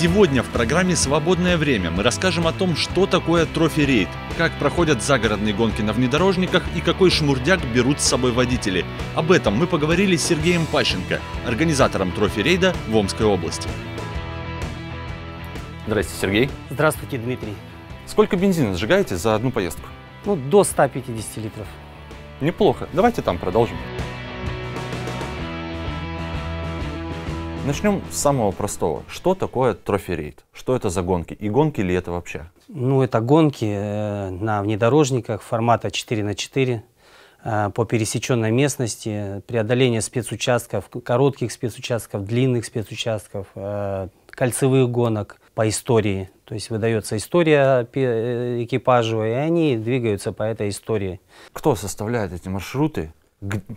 Сегодня в программе «Свободное время» мы расскажем о том, что такое трофи-рейд, как проходят загородные гонки на внедорожниках и какой шмурдяк берут с собой водители. Об этом мы поговорили с Сергеем Пащенко, организатором трофи-рейда в Омской области. Здравствуйте, Сергей. Здравствуйте, Дмитрий. Сколько бензина сжигаете за одну поездку? Ну, до 150 литров. Неплохо. Давайте там продолжим. Начнем с самого простого. Что такое троферейт? Что это за гонки? И гонки ли это вообще? Ну, это гонки э, на внедорожниках формата 4 на 4 э, по пересеченной местности, преодоление спецучастков, коротких спецучастков, длинных спецучастков, э, кольцевых гонок по истории. То есть выдается история экипажу, и они двигаются по этой истории. Кто составляет эти маршруты?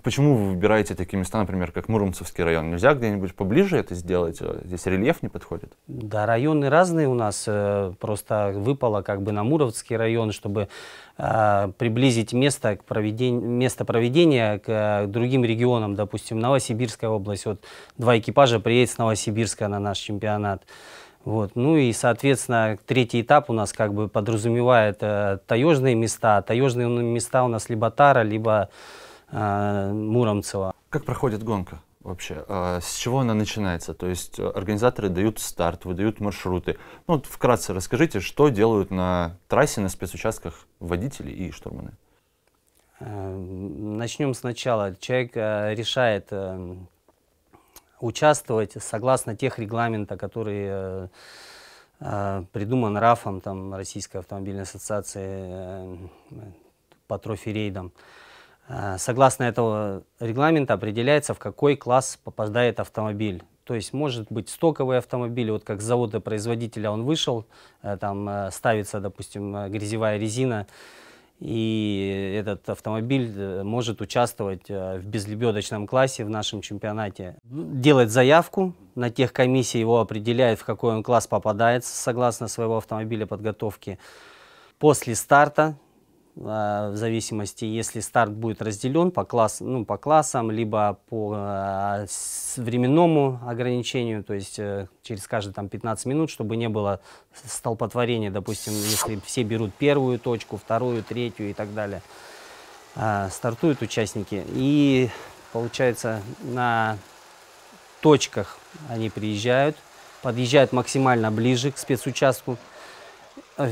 Почему вы выбираете такие места, например, как Муромцевский район? Нельзя где-нибудь поближе это сделать? Э, здесь рельеф не подходит? Да, районы разные у нас. Э, просто выпало как бы на Муромцевский район, чтобы э, приблизить место, к проведению, место проведения к другим регионам. Допустим, Новосибирская область. Вот два экипажа приедет с Новосибирска на наш чемпионат. Вот. Ну и, соответственно, третий этап у нас как бы подразумевает э, таежные места. Таежные места у нас либо Тара, либо Э, Муромцева. Как проходит гонка? вообще? А, с чего она начинается? То есть э, организаторы дают старт, выдают маршруты. Ну, вот вкратце расскажите, что делают на трассе, на спецучастках водители и штурманы? Э, начнем сначала. Человек решает участвовать согласно тех регламента, которые придуман РАФом, там, Российской автомобильной ассоциации по трофи-рейдам. А, согласно этого регламента определяется, в какой класс попадает автомобиль. То есть может быть стоковый автомобиль, вот как с завода производителя он вышел, э, там э, ставится, допустим, э, грязевая резина, и этот автомобиль может участвовать в безлебедочном классе в нашем чемпионате. Ну, делает заявку, на тех комиссии его определяет, в какой он класс попадает, согласно своего автомобиля подготовки. После старта а, в зависимости, если старт будет разделен по, класс, ну, по классам, либо по э, временному ограничению, то есть э, через каждые там, 15 минут, чтобы не было столпотворения, допустим, если все берут первую точку, вторую, третью и так далее. Э, стартуют участники и, получается, на точках они приезжают, подъезжают максимально ближе к спецучастку, Э,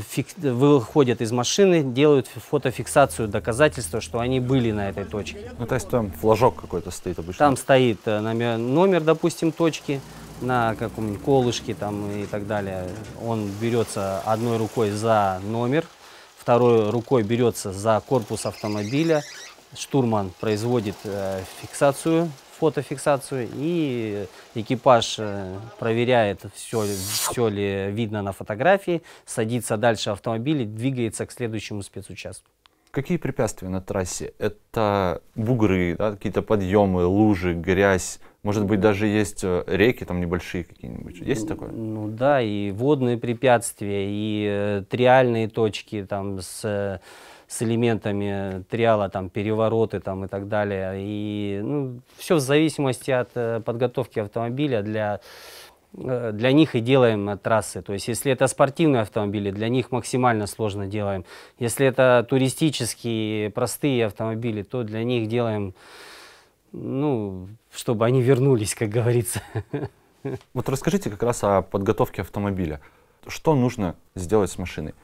выходят из машины, делают фотофиксацию доказательства, что они были на этой точке. Ну, то есть там флажок какой-то стоит обычно? Там стоит э, номер, номер допустим, точки на каком-нибудь колышке там и так далее. Он берется одной рукой за номер, второй рукой берется за корпус автомобиля. Штурман производит э, фиксацию фотофиксацию, и экипаж э, проверяет, все, все ли видно на фотографии, садится дальше автомобиль и двигается к следующему спецучастку. Какие препятствия на трассе? Это бугры, да, какие-то подъемы, лужи, грязь. Может быть, даже есть э, реки там небольшие какие-нибудь. Есть такое? Ну да, и водные препятствия, и э, триальные точки там с с элементами триала, там, перевороты там, и так далее. И ну, все в зависимости от э, подготовки автомобиля для э, для них и делаем э, трассы. То есть, если это спортивные автомобили, для них максимально сложно делаем. Если это туристические, простые автомобили, то для них делаем, ну, чтобы они вернулись, как говорится. Вот расскажите как раз о подготовке автомобиля. Что нужно сделать с машиной?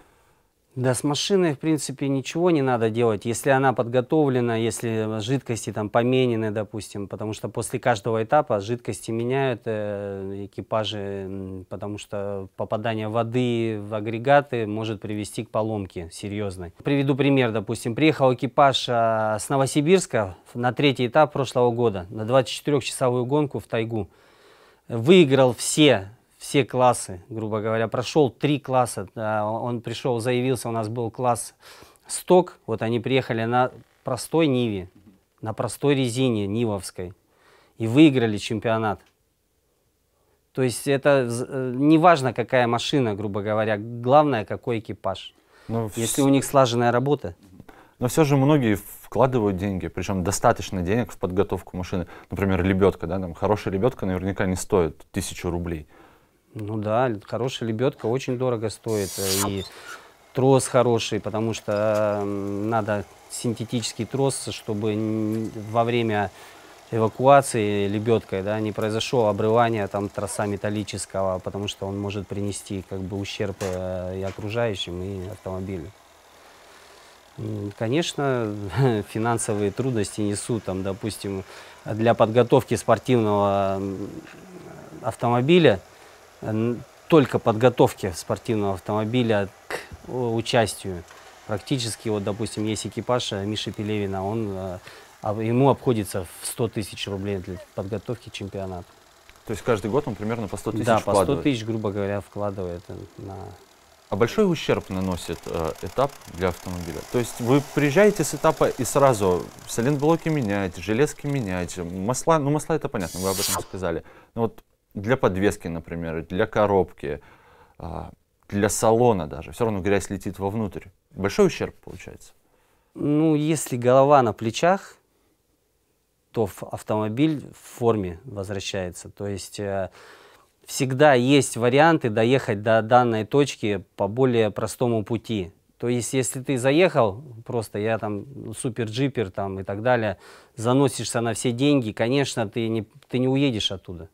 Да, с машиной, в принципе, ничего не надо делать, если она подготовлена, если жидкости там поменены, допустим, потому что после каждого этапа жидкости меняют э, экипажи, потому что попадание воды в агрегаты может привести к поломке серьезной. Приведу пример, допустим, приехал экипаж э, с Новосибирска на третий этап прошлого года, на 24-часовую гонку в тайгу. Выиграл все все классы, грубо говоря, прошел три класса. Он пришел, заявился, у нас был класс сток. Вот они приехали на простой Ниве, на простой резине Нивовской и выиграли чемпионат. То есть это э, не важно, какая машина, грубо говоря, главное, какой экипаж. Но Если в... у них слаженная работа. Но все же многие вкладывают деньги, причем достаточно денег в подготовку машины. Например, лебедка, да, там хорошая лебедка наверняка не стоит тысячу рублей. Ну да, хорошая лебедка очень дорого стоит. Э, и трос хороший, потому что эм, надо синтетический трос, чтобы во время эвакуации лебедкой да, не произошло обрывание там, троса металлического, потому что он может принести как бы, ущерб э, и окружающим, и автомобилю. Конечно, финансовые трудности несут, там, допустим, для подготовки спортивного автомобиля – только подготовки спортивного автомобиля к э, участию. Практически, вот, допустим, есть экипаж э, Миши Пелевина, он, э, ему обходится в 100 тысяч рублей для подготовки чемпионата. То есть каждый год он примерно по 100 тысяч Да, по 100 тысяч, грубо говоря, вкладывает на а большой ущерб наносит э, этап для автомобиля. То есть вы приезжаете с этапа и сразу сайлентблоки менять железки менять масла, ну масла это понятно, вы об этом сказали. Но вот для подвески, например, для коробки, а, для салона даже. Все равно грязь летит вовнутрь. Большой ущерб получается. Ну, если голова на плечах, то автомобиль в форме возвращается. То есть э, всегда есть варианты доехать до данной точки по более простому пути. То есть, если ты заехал, просто я там супер-джипер там и так далее, заносишься на все деньги, конечно, ты не, ты не уедешь оттуда.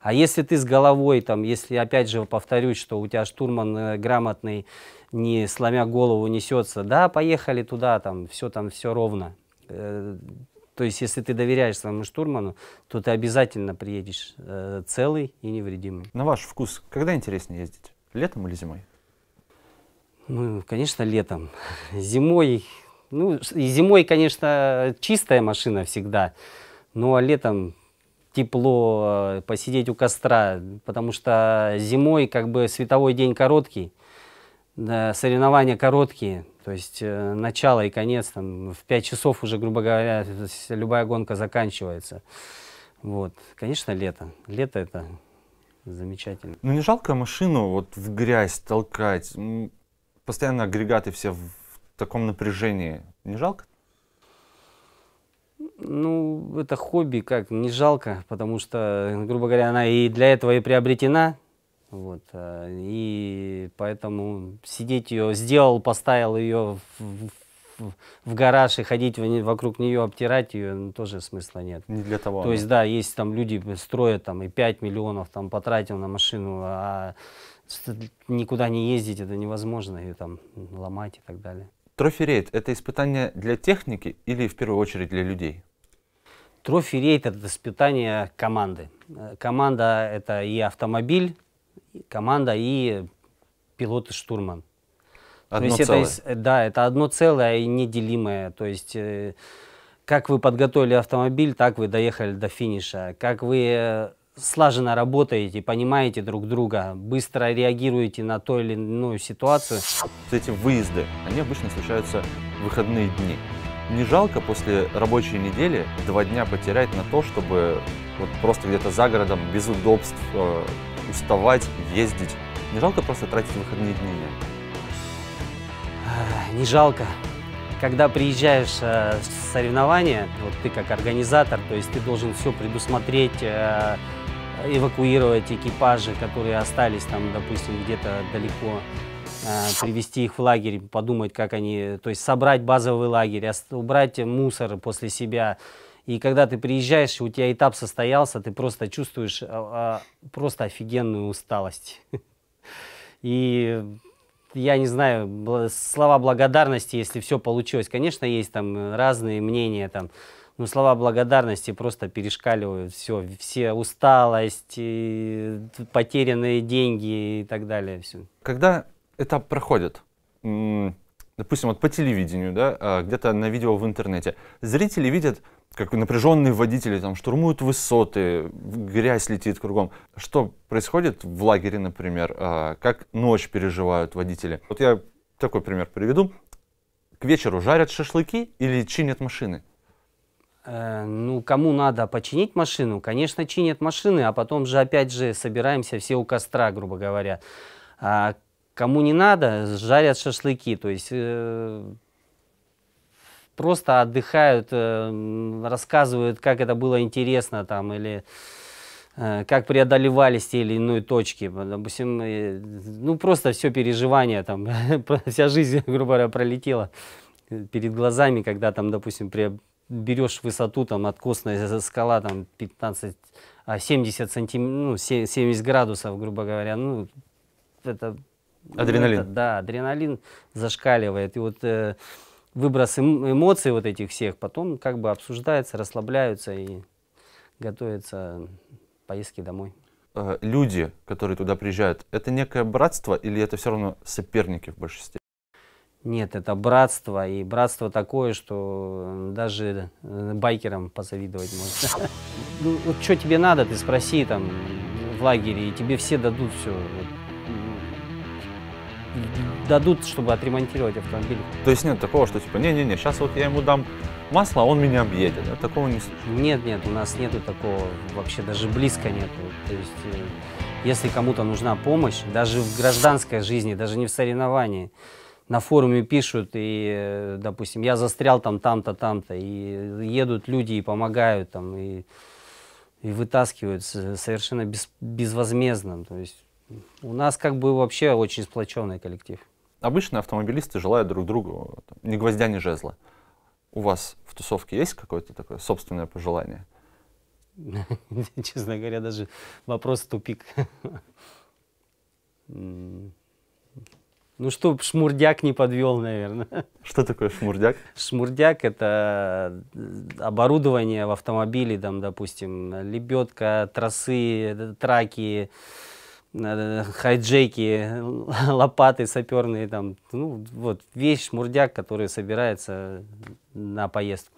А если ты с головой, там, если, опять же, повторюсь, что у тебя штурман э, грамотный, не сломя голову несется, да, поехали туда, там, все там, все ровно. Э, то есть, если ты доверяешь своему штурману, то ты обязательно приедешь э, целый и невредимый. На ваш вкус, когда интереснее ездить? Летом или зимой? Ну, конечно, летом. Зимой, ну, и зимой, конечно, чистая машина всегда, но летом тепло, э, посидеть у костра, потому что зимой как бы световой день короткий, соревнования короткие, то есть э, начало и конец, там, в 5 часов уже, грубо говоря, любая гонка заканчивается. Вот. Конечно, лето. Лето это замечательно. Ну не жалко машину вот в грязь толкать? Постоянно агрегаты все в таком напряжении. Не жалко? Ну, это хобби, как, не жалко, потому что, грубо говоря, она и для этого и приобретена. Вот, э, и поэтому сидеть ее, сделал, поставил ее в, в, в гараж и ходить вокруг нее, обтирать ее, ну, тоже смысла нет. Не для того. То да. есть, да, есть там люди э, строят там и 5 миллионов там потратил на машину, а никуда не ездить, это невозможно, ее там ломать и так далее. Трофи рейд – это испытание для техники или в первую очередь для людей? Трофи рейд – это испытание команды. Э, команда – это и автомобиль, команда и пилот и штурман. Одно то есть целое. Это, да, это одно целое и неделимое. То есть э, как вы подготовили автомобиль, так вы доехали до финиша. Как вы э, слаженно работаете, понимаете друг друга, быстро реагируете на ту или иную ситуацию. Эти выезды, они обычно случаются в выходные дни. Не жалко после рабочей недели два дня потерять на то, чтобы вот просто где-то за городом без удобств э, уставать, ездить? Не жалко просто тратить выходные дни? Не жалко. Когда приезжаешь э, с соревнования, вот ты как организатор, то есть ты должен все предусмотреть, э, эвакуировать экипажи, которые остались там, допустим, где-то далеко, а, привести их в лагерь, подумать, как они, то есть собрать базовый лагерь, убрать мусор после себя. И когда ты приезжаешь, у тебя этап состоялся, ты просто чувствуешь а, а, просто офигенную усталость. И я не знаю, слова благодарности, если все получилось. Конечно, есть там разные мнения, там, ну, слова благодарности просто перешкаливают все, все усталость, потерянные деньги и так далее. Все. Когда этап проходит, допустим, вот по телевидению, да, а, где-то на видео в интернете, зрители видят, как напряженные водители там штурмуют высоты, грязь летит кругом. Что происходит в лагере, например, а, как ночь переживают водители? Вот я такой пример приведу. К вечеру жарят шашлыки или чинят машины? Э, ну, кому надо починить машину, конечно, чинят машины, а потом же, опять же, собираемся все у костра, грубо говоря. А кому не надо, жарят шашлыки, то есть э, просто отдыхают, э, рассказывают, как это было интересно там, или э, как преодолевались те или иные точки. Допустим, э, ну, просто все переживания, там, вся жизнь, грубо говоря, пролетела перед глазами, когда там, допустим, при, берешь высоту, там, откосная скала, там, 15, 70 а, сантим, ну, 70 градусов, грубо говоря, ну, это... Адреналин. Это, да, адреналин зашкаливает. И вот э, выброс эм-, эмоций вот этих всех потом как бы обсуждается, расслабляются и готовятся поездки домой. Э, люди, которые туда приезжают, это некое братство или это все равно соперники в большинстве? Нет, это братство, и братство такое, что даже э, байкерам позавидовать можно. Ну, вот что тебе надо, ты спроси там в лагере, и тебе все дадут все. Дадут, чтобы отремонтировать автомобиль. То есть нет такого, что типа, не-не-не, сейчас вот я ему дам масло, а он меня объедет. Такого не Нет, нет, у нас нету такого, вообще даже близко нету. То есть, э, если кому-то нужна помощь, даже в гражданской жизни, даже не в соревновании, на форуме пишут, и, э, допустим, я застрял там, там-то, там-то, и едут люди и помогают там, и, и вытаскивают совершенно без, безвозмездно. То есть у нас как бы вообще очень сплоченный коллектив. Обычно автомобилисты желают друг другу ни гвоздя, ни жезла. У вас в тусовке есть какое-то такое собственное пожелание? Честно говоря, даже вопрос тупик. Ну, чтоб шмурдяк не подвел, наверное. Что такое шмурдяк? Шмурдяк – это оборудование в автомобиле, там, допустим, лебедка, тросы, э, траки, э, хайджеки, лопаты саперные, там, ну, вот весь шмурдяк, который собирается на поездку.